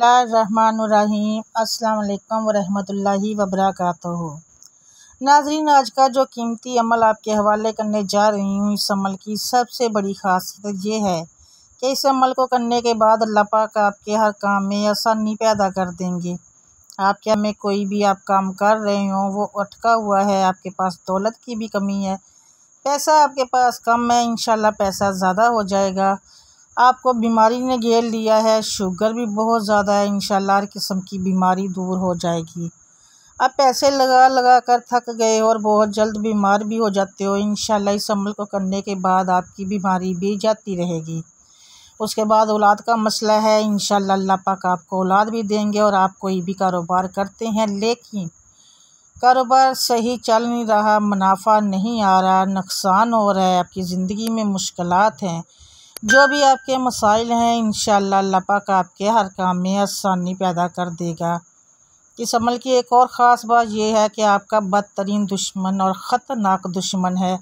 अस्सलाम वरहमतुल्लाहि वबरकातुहू नाजरीन आज का जो कीमती अमल आपके हवाले करने जा रही हूँ इस अमल की सबसे बड़ी खासियत यह है कि इस अमल को करने के बाद अल्लाह पाक आपके हर काम में आसानी पैदा कर देंगे आपके में कोई भी आप काम कर रहे हो वो अटका हुआ है आपके पास दौलत की भी कमी है पैसा आपके पास कम है इनशाला पैसा ज़्यादा हो जाएगा आपको बीमारी ने घेर लिया है शुगर भी बहुत ज़्यादा है इंशाल्लाह हर किस्म की बीमारी दूर हो जाएगी आप पैसे लगा लगा कर थक गए और बहुत जल्द बीमार भी हो जाते हो इंशाल्लाह इस अमल को करने के बाद आपकी बीमारी भी जाती रहेगी उसके बाद औलाद का मसला है इंशाल्लाह अल्लाह पाक आपको औलाद भी देंगे और आप कोई भी कारोबार करते हैं लेकिन कारोबार सही चल नहीं रहा मुनाफा नहीं आ रहा नुकसान हो रहा है आपकी ज़िंदगी में मुश्किल हैं जो भी आपके मसाइल हैं इन अल्लाह पाक आपके हर काम में आसानी पैदा कर देगा इस अमल की एक और ख़ास बात यह है कि आपका बदतरीन दुश्मन और ख़तरनाक दुश्मन है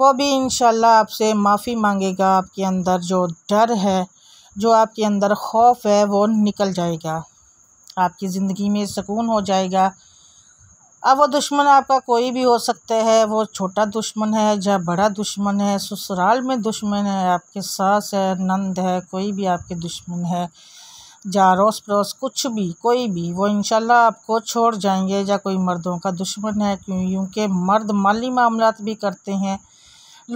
वो भी इन आपसे माफ़ी मांगेगा आपके अंदर जो डर है जो आपके अंदर खौफ है वो निकल जाएगा आपकी ज़िंदगी में सुकून हो जाएगा अब वो दुश्मन आपका कोई भी हो सकता है वो छोटा दुश्मन है या बड़ा दुश्मन है ससुराल में दुश्मन है आपके सास है नंद है कोई भी आपके दुश्मन है या रोस पड़ोस कुछ भी कोई भी वो इन आपको छोड़ जाएंगे या कोई मर्दों का दुश्मन है क्योंकि मर्द माली मामला भी करते हैं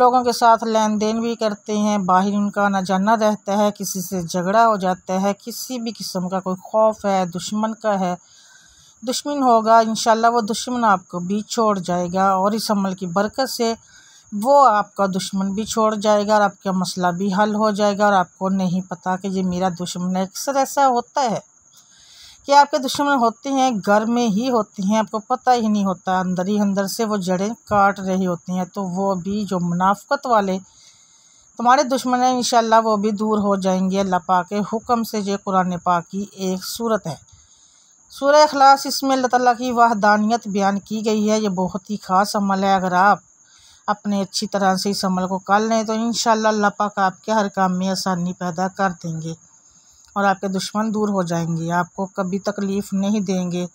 लोगों के साथ लेन देन भी करते हैं बाहर उनका ना जाना रहता है किसी से झगड़ा हो जाता है किसी भी किस्म का कोई खौफ है दुश्मन का है दुश्मन होगा इन वो दुश्मन आपको भी छोड़ जाएगा और इस अमल की बरकत से वो आपका दुश्मन भी छोड़ जाएगा और आपका मसला भी हल हो जाएगा और आपको नहीं पता कि ये मेरा दुश्मन है अक्सर ऐसा होता है कि आपके दुश्मन होते हैं घर में ही होते हैं आपको पता ही नहीं होता अंदर ही अंदर से वो जड़ें काट रही होती हैं तो वो भी जो मुनाफ़त वाले तुम्हारे दुश्मन हैं इन वो भी दूर हो जाएंगे अल्लाह पा के हुक्म से ये कुरान पा की एक सूरत है सूर्य अखलास इसमें अल्लाह ताली की वाहदानियत बयान की गई है ये बहुत ही ख़ास अमल है अगर आप अपने अच्छी तरह से इस अमल को कर लें तो इन अल्लाह पाक आपके हर काम में आसानी पैदा कर देंगे और आपके दुश्मन दूर हो जाएंगे आपको कभी तकलीफ़ नहीं देंगे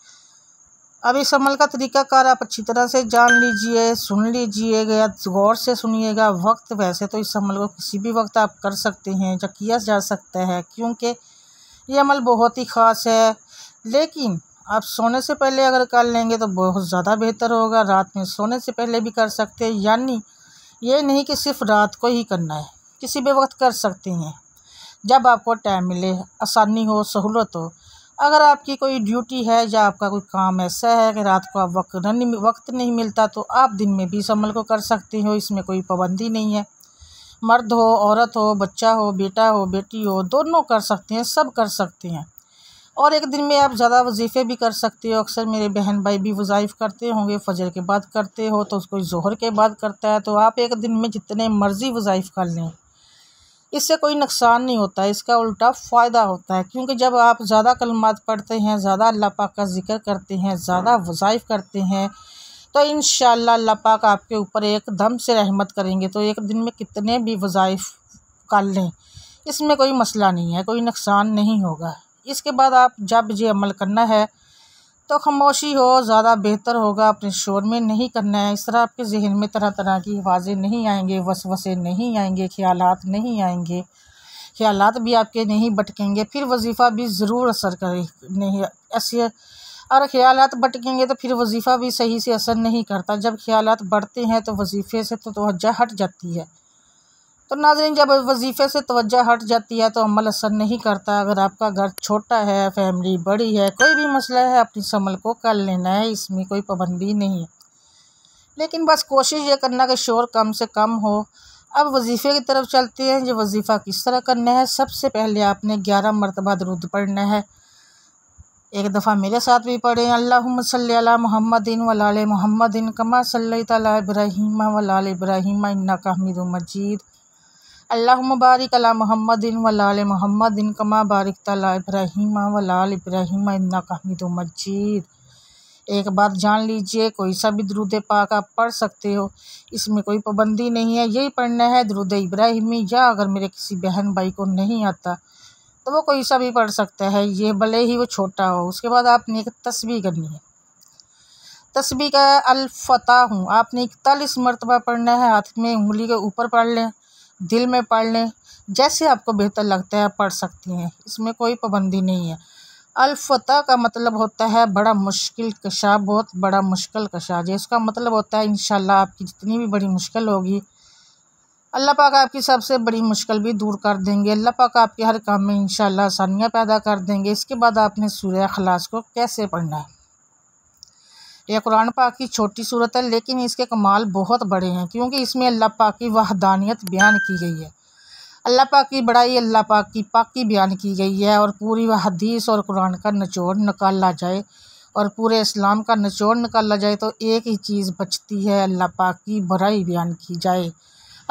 अब इस अमल का तरीक़ाकार आप अच्छी तरह से जान लीजिए सुन लीजिएगा गौर से सुनिएगा वक्त वैसे तो इस अमल को किसी भी वक्त आप कर सकते हैं या किया जा सकता है क्योंकि ये अमल बहुत ही ख़ास है लेकिन आप सोने से पहले अगर कर लेंगे तो बहुत ज़्यादा बेहतर होगा रात में सोने से पहले भी कर सकते हैं यानी ये नहीं कि सिर्फ रात को ही करना है किसी भी वक्त कर सकते हैं जब आपको टाइम मिले आसानी हो सहूलत हो अगर आपकी कोई ड्यूटी है या आपका कोई काम ऐसा है कि रात को आप वक्त नहीं वक्त नहीं मिलता तो आप दिन में भी इस अमल को कर सकते हो इसमें कोई पाबंदी नहीं है मर्द हो औरत हो बच्चा हो बेटा हो बेटी हो दोनों कर सकते हैं सब कर सकते हैं और एक दिन में आप ज़्यादा वजीफ़े भी कर सकते हो अक्सर मेरे बहन भाई भी वज़ाइफ करते होंगे फजर के बाद करते हो तो उसको जहर के बाद करता है तो आप एक दिन में जितने मर्ज़ी वज़ाइफ कर लें इससे कोई नुकसान नहीं होता इसका उल्टा फ़ायदा होता है क्योंकि जब आप ज़्यादा कलमात पढ़ते हैं ज़्यादा अल्लाह पाक का जिक्र करते हैं ज़्यादा वज़ाइफ करते हैं तो इन अल्लाह पाक आपके ऊपर एक दम से रहमत करेंगे तो एक दिन में कितने भी वज़ाइफ कर लें इसमें कोई मसला नहीं है कोई नुकसान नहीं होगा इसके बाद आप जब ये अमल करना है तो खामोशी हो ज़्यादा बेहतर होगा अपने शोर में नहीं करना है इस तरह आपके जहन में तरह तरह की आवाज़ें नहीं आएंगे वसवसे नहीं आएंगे ख्याल नहीं आएंगे ख्याल भी आपके नहीं भटकेंगे फिर वजीफ़ा भी ज़रूर असर करे नहीं ऐसे और ख्याल भटकेंगे तो फिर वजीफ़ा भी सही से असर नहीं करता जब ख्याल बढ़ते हैं तो वजीफ़े से तो हट जाती है तो नाजरीन जब वजीफ़े से तोज्जा हट जाती है तो अमल असर नहीं करता अगर आपका घर छोटा है फैमिली बड़ी है कोई भी मसला है अपनी समल को कर लेना है इसमें कोई पाबंदी नहीं है लेकिन बस कोशिश ये करना कि शोर कम से कम हो अब वजीफ़े की तरफ चलते हैं जो वजीफ़ा किस तरह करना है सबसे पहले आपने ग्यारह मरतबा दरुद पढ़ना है एक दफ़ा मेरे साथ भी पढ़ें अल्लासल महमदिन वलाल महमदिन कमा सल तला इब्राहिम वलाल इब्राहिम इन्ना का हमीद मजीद अल्लाह अल्लाबारिक महमद वलाल महमदिन कमा बारिक तला इब्राहिम वलाल इब्राहिम इन्ना कहमिद मजीद एक बात जान लीजिए कोई सा भी द्रुद पाक आप पढ़ सकते हो इसमें कोई पाबंदी नहीं है यही पढ़ना है द्रुद इब्राहिमी या अगर मेरे किसी बहन भाई को नहीं आता तो वो कोई सा भी पढ़ सकता है ये भले ही वो छोटा हो उसके बाद आपने एक तस्वीर करनी है तस्वीर का अलफ़ता हूँ आपने इकतालीस मरतबा पढ़ना है हाथ में उंगली के ऊपर पढ़ लें दिल में पढ़ लें जैसे आपको बेहतर लगता है पढ़ सकती हैं इसमें कोई पाबंदी नहीं है अलफतः का मतलब होता है बड़ा मुश्किल कशा बहुत बड़ा मुश्किल कशा जिसका मतलब होता है इन आपकी जितनी भी बड़ी मुश्किल होगी अल्लाह पाक आपकी सबसे बड़ी मुश्किल भी दूर कर देंगे अल्लाह पाक आपके हर काम में इन आसानियाँ पैदा कर देंगे इसके बाद आपने सूर्य अखलास को कैसे पढ़ना है यह कुरान पाक की छोटी सूरत है लेकिन इसके कमाल बहुत बड़े हैं क्योंकि इसमें अल्लाह पाक की वहदानियत बयान की गई है अल्लाह पाक की बड़ाई अल्लाह पाक की पाकी बयान की गई है और पूरी हदीस और कुरान का निचोड़ निकाला जाए और पूरे इस्लाम का निचोड़ निकाला जाए तो एक ही चीज़ बचती है अल्लाह पाक की बुराई बयान की जाए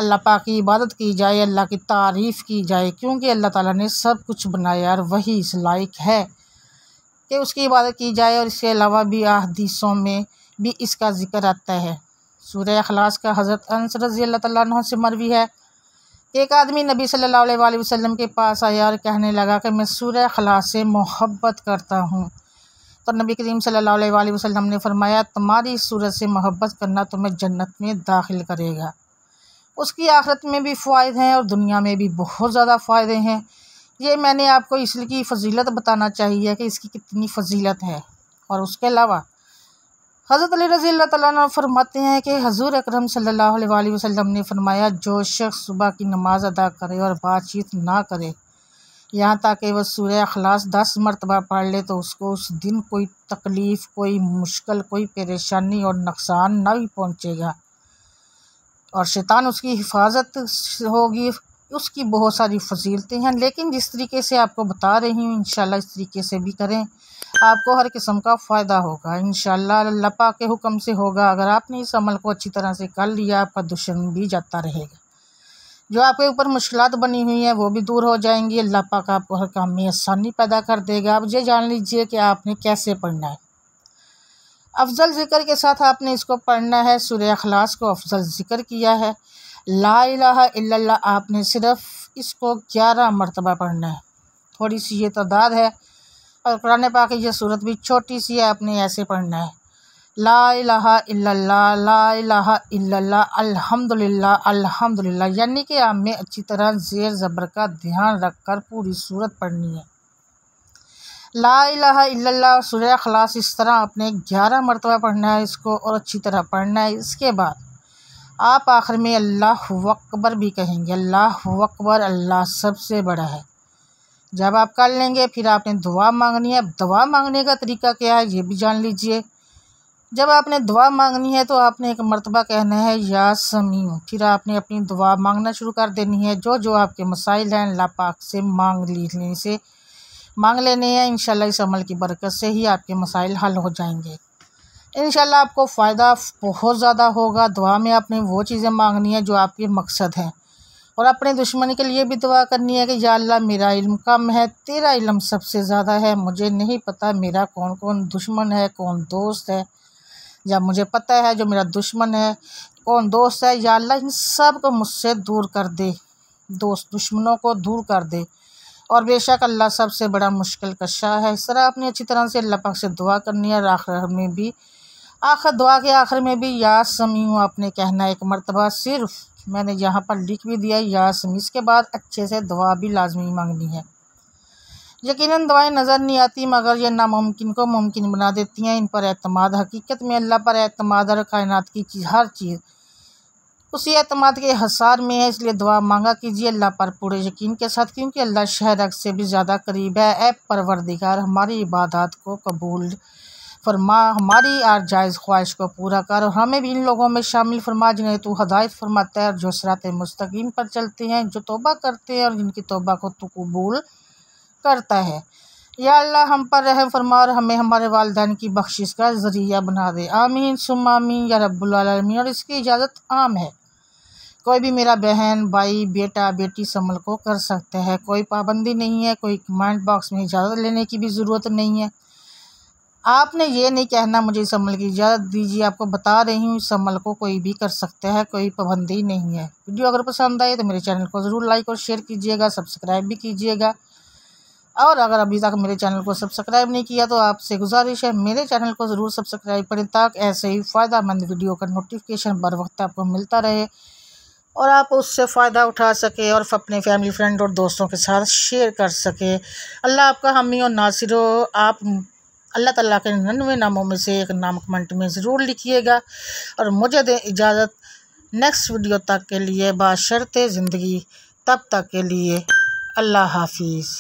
अल्लाह पाक की इबादत की जाए अल्लाह की तारीफ़ की जाए क्योंकि अल्लाह ताला ने सब कुछ बनाया और वही इस लायक है कि उसकी इबादत की जाए और इसके अलावा भी अहदीसों में भी इसका ज़िक्र आता है सूर्य अखलास का हज़रत अनस रज़ी अल्लाह तह से मरवी है एक आदमी नबी सल्लल्लाहु अलैहि वसल्लम के पास आया और कहने लगा कि मैं सूर्य अखलास से मोहब्बत करता हूँ तो नबी करीम सल्लल्लाहु अलैहि वसल्लम ने फरमाया तुम्हारी इस सूरत से मोहब्बत करना तुम्हें जन्नत में दाखिल करेगा उसकी आखरत में भी फ़ायदे हैं और दुनिया में भी बहुत ज़्यादा फ़ायदे हैं ये मैंने आपको इसलिए की फजीलत बताना चाहिए कि इसकी कितनी फजीलत है और उसके अलावा हज़रत अली रज़ी अल्लाह फरमाते हैं कि हजूर सल्लल्लाहु सल्ला वसम ने फरमाया जो शख्स सुबह की नमाज अदा करे और बातचीत ना करे यहाँ तक कि वह सूर्य अखलास दस मरतबा पढ़ ले तो उसको उस दिन कोई तकलीफ़ कोई मुश्किल कोई परेशानी और नुकसान ना भी पहुँचेगा और शैतान उसकी हिफाजत होगी उसकी बहुत सारी फजीलतें हैं लेकिन जिस तरीके से आपको बता रही हूँ इन इस तरीके से भी करें आपको हर किस्म का फ़ायदा होगा इन लपा के हुक्म से होगा अगर आपने इस अमल को अच्छी तरह से कर लिया आपका दुश्मन भी जाता रहेगा जो आपके ऊपर मुश्किल बनी हुई हैं वो भी दूर हो जाएंगी अल्लाह पाक आपको हर काम में आसानी पैदा कर देगा आप ये जान लीजिए कि आपने कैसे पढ़ना है अफजल ज़िक्र के साथ आपने इसको पढ़ना है सूर्य अखलास को अफजल ज़िक्र किया है ला इला आपने सिर्फ इसको ग्यारह मरतबा पढ़ना है थोड़ी सी ये तादाद है और पुराने पा के ये सूरत भी छोटी सी है आपने ऐसे पढ़ना है ला इलाहा इल्लल्लाह ला इलाहा इल्लल्लाह अल्हम्दुलिल्लाह अल्हम्दुलिल्लाह यानी कि आपने अच्छी तरह जेर ज़बर का ध्यान रख कर पूरी सूरत पढ़नी है ला इलाहा इल्लल्लाह सूर्य खलास इस तरह आपने ग्यारह मरतबा पढ़ना है इसको और अच्छी तरह पढ़ना है इसके बाद आप आखिर में अल्लाह अकबर भी कहेंगे अल्लाह अकबर अल्लाह सबसे बड़ा है जब आप कर लेंगे फिर आपने दुआ मांगनी है अब दुआ मांगने का तरीका क्या है ये भी जान लीजिए जब आपने दुआ मांगनी है तो आपने एक मरतबा कहना है या समी फिर आपने अपनी दुआ मांगना शुरू कर देनी है जो जो आपके मसाइल हैं अल्लाह पाक से मांग लेने से मांग लेने हैं इन इस अमल की बरकत से ही आपके मसाइल हल हो जाएंगे इन आपको फ़ायदा बहुत ज़्यादा होगा दुआ में आपने वो चीज़ें मांगनी है जो आपके मकसद हैं और अपने दुश्मन के लिए भी दुआ करनी है कि या अल्लाह मेरा इल्म कम है तेरा इल्म सबसे ज़्यादा है मुझे नहीं पता मेरा कौन कौन दुश्मन है कौन दोस्त है या मुझे पता है जो मेरा दुश्मन है कौन दोस्त है या अल्लाह इन सब को मुझसे दूर कर दे दोस्त दुश्मनों को दूर कर दे और बेशक अल्लाह सबसे बड़ा मुश्किल कशा है इस तरह आपने अच्छी तरह से अल्लाह पाक से दुआ करनी है और आखिर में भी आखिर दुआ के आखिर में भी या हूँ आपने कहना एक मरतबा सिर्फ मैंने यहाँ पर लिख भी दिया या समी इसके बाद अच्छे से दुआ भी लाजमी मांगनी है यकीनन दवाएं नज़र नहीं आती मगर यह नामुमकिन को मुमकिन बना देती हैं इन पर अतमाद हकीकत में अल्लाह पर अतमाद और कायनात की चीज़ हर चीज़ उसी अतमाद के हसार में है इसलिए दुआ मांगा कीजिए अल्लाह पर पूरे यकीन के साथ क्योंकि अल्लाह शहर से भी ज़्यादा करीब है ऐप परवरदिगार हमारी इबादत को कबूल फरमा हमारी आर जायज़ ख्वाहिश को पूरा कर और हमें भी इन लोगों में शामिल फरमा जिन्हें तो हदायत फरमाता है और जो सरात मुस्तकीम पर चलते हैं जो तोबा करते हैं और जिनकी तोबा को तो कबूल करता है या अल्लाह हम पर रहम फरमा और हमें हमारे वालदान की बख्शिश का ज़रिया बना दे आमीन सुम आमीन या रब्लमीन और इसकी इजाज़त आम है कोई भी मेरा बहन भाई बेटा बेटी इस अमल को कर सकते हैं कोई पाबंदी नहीं है कोई कमेंट बॉक्स में इजाज़त लेने की भी ज़रूरत नहीं है आपने ये नहीं कहना मुझे इस अमल की इजाज़त दीजिए आपको बता रही हूँ इस अमल को कोई भी कर सकता है कोई पाबंदी नहीं है वीडियो अगर पसंद आए तो मेरे चैनल को ज़रूर लाइक और शेयर कीजिएगा सब्सक्राइब भी कीजिएगा और अगर अभी तक मेरे चैनल को सब्सक्राइब नहीं किया तो आपसे गुजारिश है मेरे चैनल को ज़रूर सब्सक्राइब करें ताकि ऐसे ही फ़ायदा मंद वीडियो का नोटिफिकेशन बर वक्त आपको मिलता रहे और आप उससे फ़ायदा उठा सके और अपने फैमिली फ्रेंड और दोस्तों के साथ शेयर कर सके अल्लाह आपका हमी और नासिर आप अल्लाह ताला के नन्नवे नामों में से एक नाम कमेंट में ज़रूर लिखिएगा और मुझे दें इजाज़त नेक्स्ट वीडियो तक के लिए बाशरत ज़िंदगी तब तक के लिए अल्लाह हाफिज़